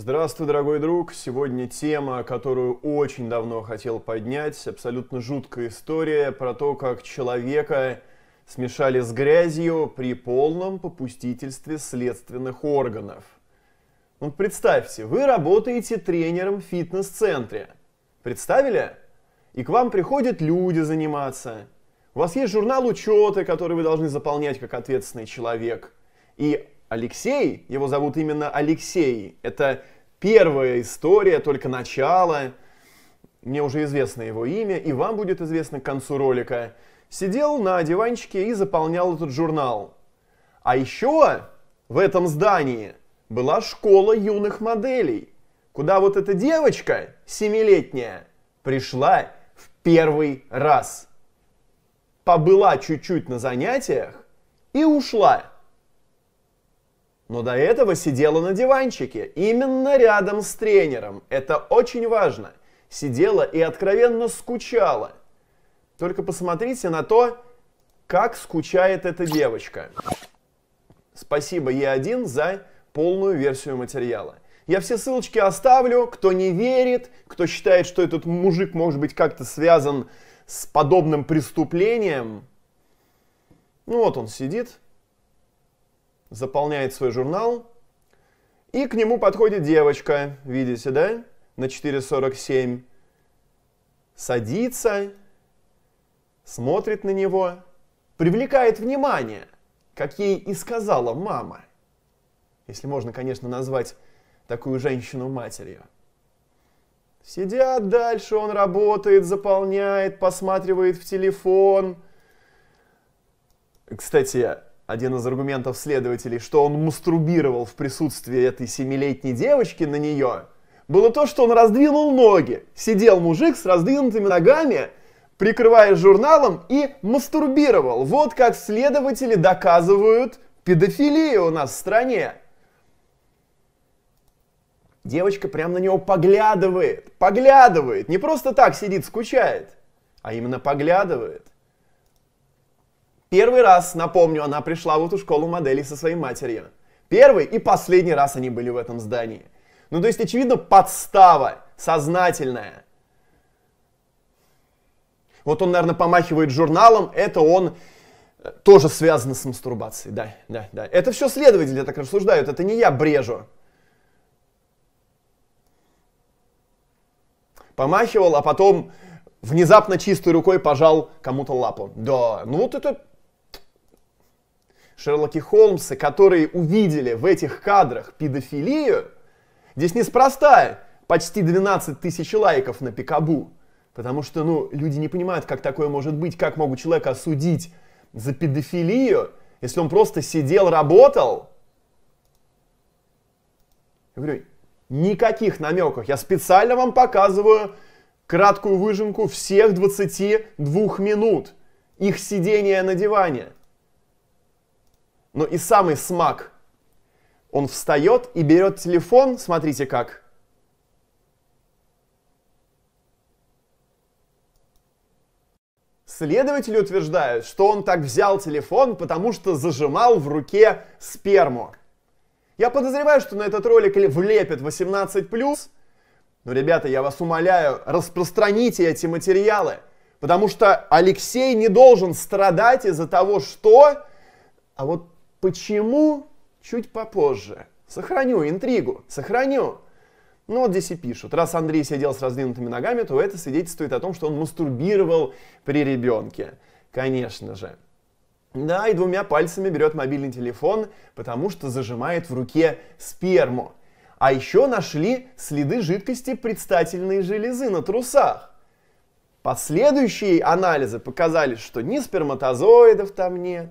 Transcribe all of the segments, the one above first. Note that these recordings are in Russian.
Здравствуй, дорогой друг! Сегодня тема, которую очень давно хотел поднять. Абсолютно жуткая история про то, как человека смешали с грязью при полном попустительстве следственных органов. Ну, вот представьте, вы работаете тренером в фитнес-центре. Представили? И к вам приходят люди заниматься. У вас есть журнал учета, который вы должны заполнять как ответственный человек. И Алексей, его зовут именно Алексей, это первая история, только начало, мне уже известно его имя, и вам будет известно к концу ролика, сидел на диванчике и заполнял этот журнал. А еще в этом здании была школа юных моделей, куда вот эта девочка, семилетняя, пришла в первый раз. Побыла чуть-чуть на занятиях и ушла но до этого сидела на диванчике, именно рядом с тренером. Это очень важно. Сидела и откровенно скучала. Только посмотрите на то, как скучает эта девочка. Спасибо Е1 за полную версию материала. Я все ссылочки оставлю, кто не верит, кто считает, что этот мужик может быть как-то связан с подобным преступлением. Ну вот он сидит, заполняет свой журнал, и к нему подходит девочка, видите, да, на 4.47, садится, смотрит на него, привлекает внимание, как ей и сказала мама. Если можно, конечно, назвать такую женщину матерью. Сидят дальше, он работает, заполняет, посматривает в телефон. Кстати, один из аргументов следователей, что он мастурбировал в присутствии этой семилетней девочки на нее, было то, что он раздвинул ноги. Сидел мужик с раздвинутыми ногами, прикрывая журналом, и мастурбировал. Вот как следователи доказывают педофилию у нас в стране. Девочка прям на него поглядывает, поглядывает, не просто так сидит, скучает, а именно поглядывает. Первый раз, напомню, она пришла в эту школу моделей со своей матерью. Первый и последний раз они были в этом здании. Ну, то есть, очевидно, подстава сознательная. Вот он, наверное, помахивает журналом, это он э, тоже связан с мастурбацией, да, да, да. Это все следователи так рассуждают, это не я брежу. Помахивал, а потом внезапно чистой рукой пожал кому-то лапу. Да, ну вот это Шерлоки Холмсы, которые увидели в этих кадрах педофилию, здесь неспроста почти 12 тысяч лайков на пикабу. Потому что, ну, люди не понимают, как такое может быть, как могут человека осудить за педофилию, если он просто сидел, работал. Я говорю, никаких намеков. Я специально вам показываю краткую выжимку всех 22 минут их сидения на диване. Но и самый смак, он встает и берет телефон, смотрите как. Следователи утверждают, что он так взял телефон, потому что зажимал в руке сперму. Я подозреваю, что на этот ролик влепит 18+. Но, ребята, я вас умоляю, распространите эти материалы. Потому что Алексей не должен страдать из-за того, что... А вот Почему? Чуть попозже. Сохраню интригу, сохраню. Ну вот здесь и пишут. Раз Андрей сидел с раздвинутыми ногами, то это свидетельствует о том, что он мастурбировал при ребенке. Конечно же. Да, и двумя пальцами берет мобильный телефон, потому что зажимает в руке сперму. А еще нашли следы жидкости предстательной железы на трусах. Последующие анализы показали, что ни сперматозоидов там нет,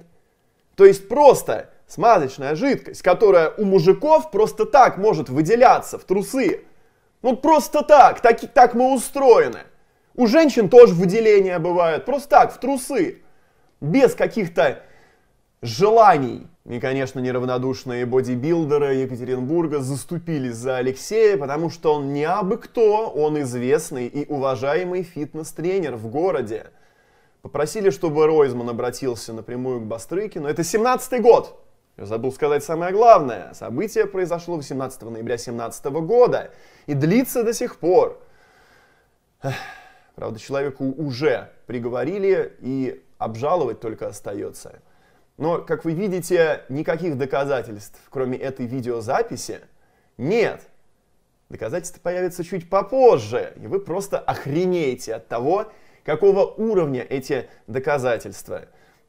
то есть просто смазочная жидкость, которая у мужиков просто так может выделяться в трусы. Ну просто так, так, так мы устроены. У женщин тоже выделения бывают, просто так, в трусы. Без каких-то желаний. И, конечно, неравнодушные бодибилдеры Екатеринбурга заступились за Алексея, потому что он не абы кто, он известный и уважаемый фитнес-тренер в городе. Попросили, чтобы Ройзман обратился напрямую к но Это 17-й год. Я забыл сказать самое главное. Событие произошло 18 ноября 17 года и длится до сих пор. Правда, человеку уже приговорили и обжаловать только остается. Но, как вы видите, никаких доказательств, кроме этой видеозаписи, нет. Доказательства появятся чуть попозже, и вы просто охренеете от того, какого уровня эти доказательства.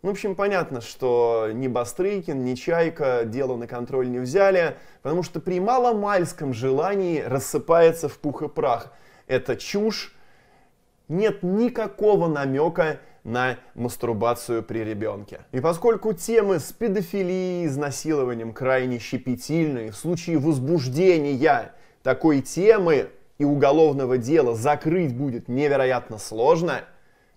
Ну, в общем, понятно, что ни Бастрыкин, ни Чайка дело на контроль не взяли, потому что при маломальском желании рассыпается в пух и прах. Это чушь, нет никакого намека на мастурбацию при ребенке. И поскольку темы с педофилией, изнасилованием крайне щепетильны, в случае возбуждения такой темы и уголовного дела закрыть будет невероятно сложно,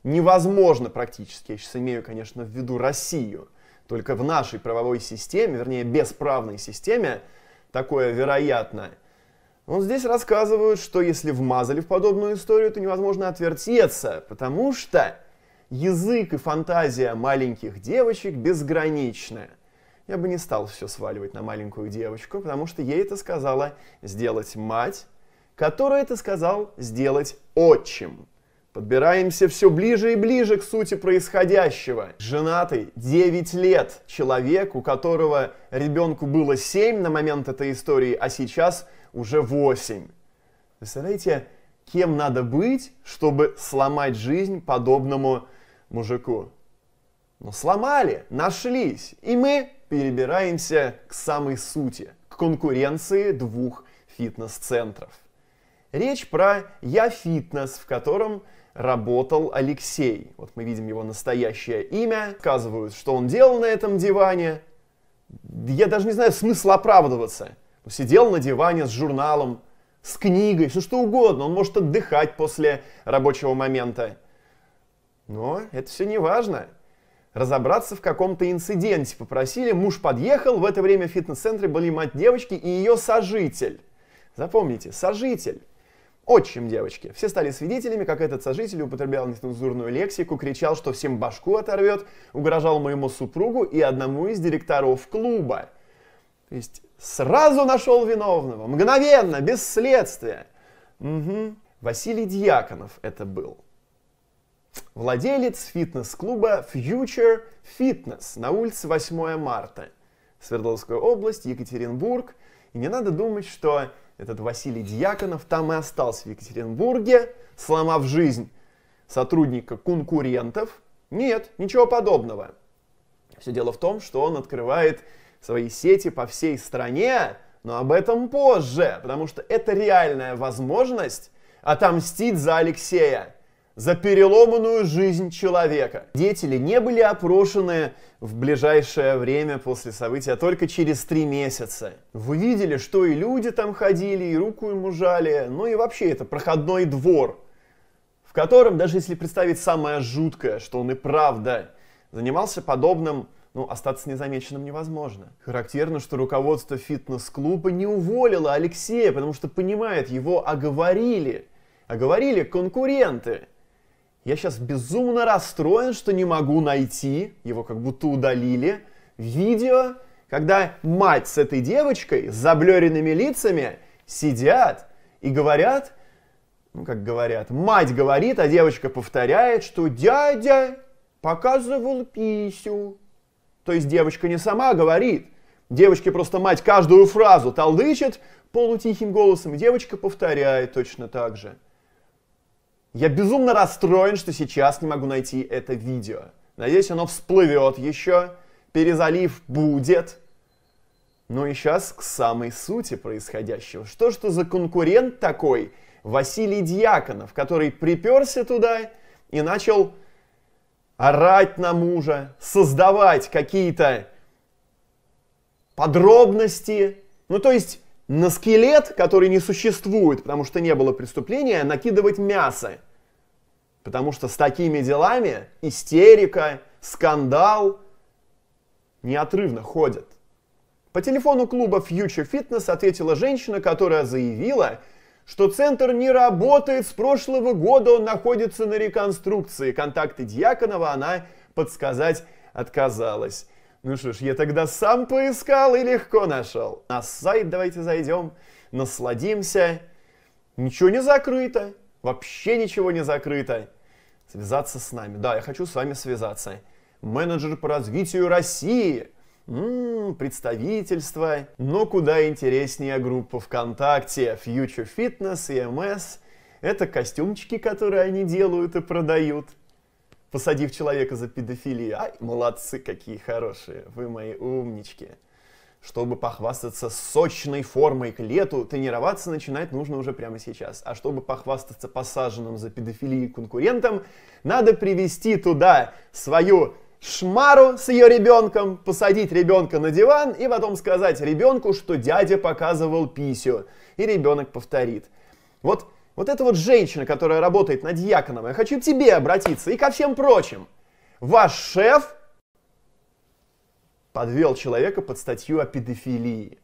невозможно практически, я сейчас имею, конечно, в виду Россию, только в нашей правовой системе, вернее, бесправной системе, такое вероятно. Он здесь рассказывают, что если вмазали в подобную историю, то невозможно отвертеться, потому что язык и фантазия маленьких девочек безграничны. Я бы не стал все сваливать на маленькую девочку, потому что ей это сказала сделать мать, которое это сказал сделать отчим. Подбираемся все ближе и ближе к сути происходящего. Женатый 9 лет человек, у которого ребенку было 7 на момент этой истории, а сейчас уже 8. Представляете, кем надо быть, чтобы сломать жизнь подобному мужику? Но ну, сломали, нашлись, и мы перебираемся к самой сути, к конкуренции двух фитнес-центров. Речь про «Я фитнес», в котором работал Алексей. Вот мы видим его настоящее имя, сказывают, что он делал на этом диване. Я даже не знаю смысла оправдываться. Он сидел на диване с журналом, с книгой, все что угодно. Он может отдыхать после рабочего момента. Но это все не важно. Разобраться в каком-то инциденте попросили. Муж подъехал, в это время в фитнес-центре были мать девочки и ее сожитель. Запомните, сожитель. Отчим девочки. Все стали свидетелями, как этот сожитель употреблял нецензурную лексику, кричал, что всем башку оторвет, угрожал моему супругу и одному из директоров клуба. То есть сразу нашел виновного, мгновенно, без следствия. Угу. Василий Дьяконов это был. Владелец фитнес-клуба Future Fitness на улице 8 марта. Свердловская область, Екатеринбург. И не надо думать, что этот Василий Дьяконов, там и остался в Екатеринбурге, сломав жизнь сотрудника конкурентов. Нет, ничего подобного. Все дело в том, что он открывает свои сети по всей стране, но об этом позже, потому что это реальная возможность отомстить за Алексея за переломанную жизнь человека. Деятели не были опрошены в ближайшее время после события, а только через три месяца. Вы видели, что и люди там ходили, и руку ему жали, ну и вообще это проходной двор, в котором, даже если представить самое жуткое, что он и правда занимался подобным ну, остаться незамеченным невозможно. Характерно, что руководство фитнес-клуба не уволило Алексея, потому что понимает, его оговорили. Оговорили конкуренты. Я сейчас безумно расстроен, что не могу найти, его как будто удалили, видео, когда мать с этой девочкой с заблеренными лицами сидят и говорят, ну как говорят, мать говорит, а девочка повторяет, что дядя показывал писю. То есть девочка не сама говорит, девочке просто мать каждую фразу толдычит полутихим голосом, и девочка повторяет точно так же. Я безумно расстроен, что сейчас не могу найти это видео. Надеюсь, оно всплывет еще, перезалив будет. Ну и сейчас к самой сути происходящего. Что что за конкурент такой Василий Дьяконов, который приперся туда и начал орать на мужа, создавать какие-то подробности. Ну то есть на скелет, который не существует, потому что не было преступления, накидывать мясо. Потому что с такими делами истерика, скандал неотрывно ходят. По телефону клуба Future Fitness ответила женщина, которая заявила, что центр не работает, с прошлого года он находится на реконструкции. Контакты Дьяконова она подсказать отказалась. Ну что ж, я тогда сам поискал и легко нашел. На сайт давайте зайдем, насладимся. Ничего не закрыто, вообще ничего не закрыто. Связаться с нами. Да, я хочу с вами связаться. Менеджер по развитию России. Ммм, представительство. Но куда интереснее группа ВКонтакте, Future Fitness, EMS. Это костюмчики, которые они делают и продают посадив человека за педофилию. Ай, молодцы, какие хорошие, вы мои умнички. Чтобы похвастаться сочной формой к лету, тренироваться начинать нужно уже прямо сейчас. А чтобы похвастаться посаженным за педофилию конкурентом, надо привести туда свою шмару с ее ребенком, посадить ребенка на диван и потом сказать ребенку, что дядя показывал писю. И ребенок повторит. Вот вот эта вот женщина, которая работает над Яконом, я хочу к тебе обратиться и ко всем прочим. Ваш шеф подвел человека под статью о педофилии,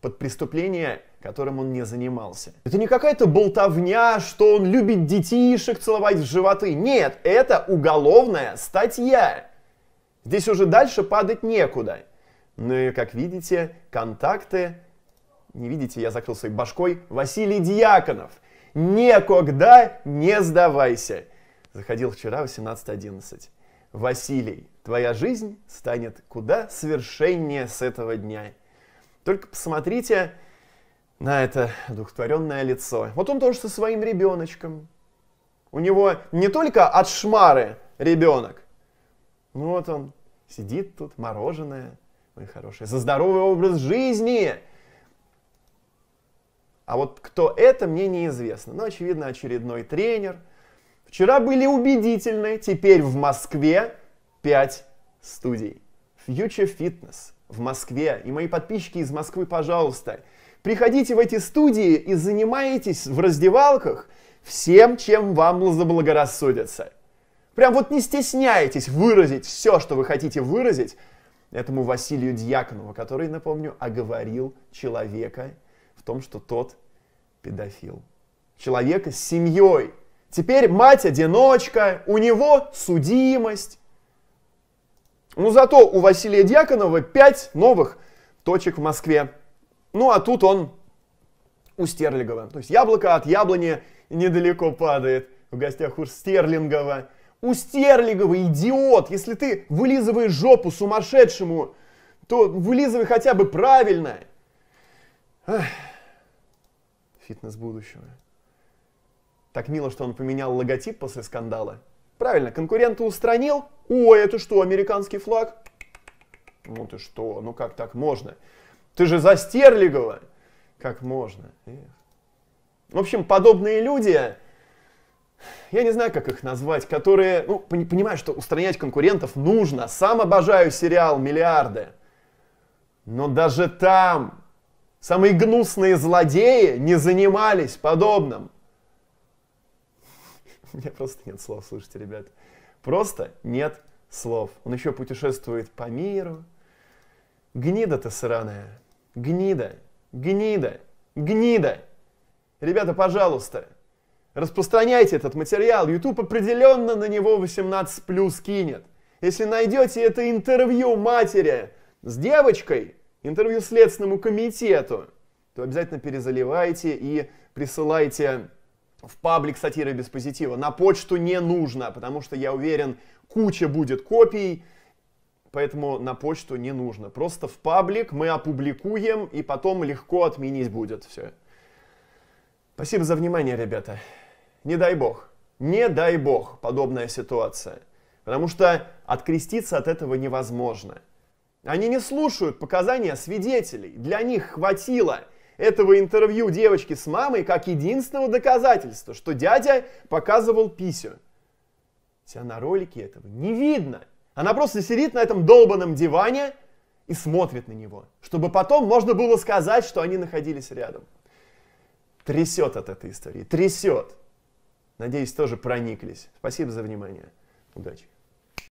под преступление, которым он не занимался. Это не какая-то болтовня, что он любит детишек целовать в животы. Нет, это уголовная статья. Здесь уже дальше падать некуда. Ну и, как видите, контакты, не видите, я закрыл своей башкой, Василий Дьяконов. Никогда не сдавайся. Заходил вчера 18.11. Василий, твоя жизнь станет куда совершеннее с этого дня. Только посмотрите на это духотворенное лицо. Вот он тоже со своим ребеночком. У него не только от шмары ребенок. Ну вот он сидит тут, мороженое, мой хороший, за здоровый образ жизни. А вот кто это, мне неизвестно. Но, очевидно, очередной тренер. Вчера были убедительны, теперь в Москве 5 студий. Future Fitness в Москве. И мои подписчики из Москвы, пожалуйста, приходите в эти студии и занимайтесь в раздевалках всем, чем вам заблагорассудится. Прям вот не стесняйтесь выразить все, что вы хотите выразить этому Василию Дьяконову, который, напомню, оговорил человека в том, что тот педофил. Человека с семьей. Теперь мать-одиночка, у него судимость. Ну зато у Василия Дьяконова пять новых точек в Москве. Ну а тут он у Стерлигова. То есть яблоко от яблони недалеко падает. В гостях у Стерлингова. У Стерлигова, идиот, если ты вылизываешь жопу сумасшедшему, то вылизывай хотя бы правильно. Ах. Фитнес будущего. Так мило, что он поменял логотип после скандала. Правильно, конкурента устранил. Ой, это что, американский флаг? Ну ты что, ну как так можно? Ты же за Стерлигова. Как можно? Эх. В общем, подобные люди, я не знаю, как их назвать, которые, ну, понимают, что устранять конкурентов нужно. Сам обожаю сериал «Миллиарды». Но даже там Самые гнусные злодеи не занимались подобным. У меня просто нет слов, слушайте, ребят. Просто нет слов. Он еще путешествует по миру. Гнида ты сраная. Гнида. Гнида. Гнида. Ребята, пожалуйста, распространяйте этот материал. YouTube определенно на него 18 плюс кинет. Если найдете это интервью матери с девочкой, интервью Следственному комитету, то обязательно перезаливайте и присылайте в паблик сатиры без позитива. На почту не нужно, потому что, я уверен, куча будет копий, поэтому на почту не нужно. Просто в паблик мы опубликуем, и потом легко отменить будет все. Спасибо за внимание, ребята. Не дай бог, не дай бог подобная ситуация. Потому что откреститься от этого невозможно. Они не слушают показания свидетелей. Для них хватило этого интервью девочки с мамой как единственного доказательства, что дядя показывал писю. Хотя на ролике этого не видно. Она просто сидит на этом долбанном диване и смотрит на него, чтобы потом можно было сказать, что они находились рядом. Трясет от этой истории, трясет. Надеюсь, тоже прониклись. Спасибо за внимание. Удачи.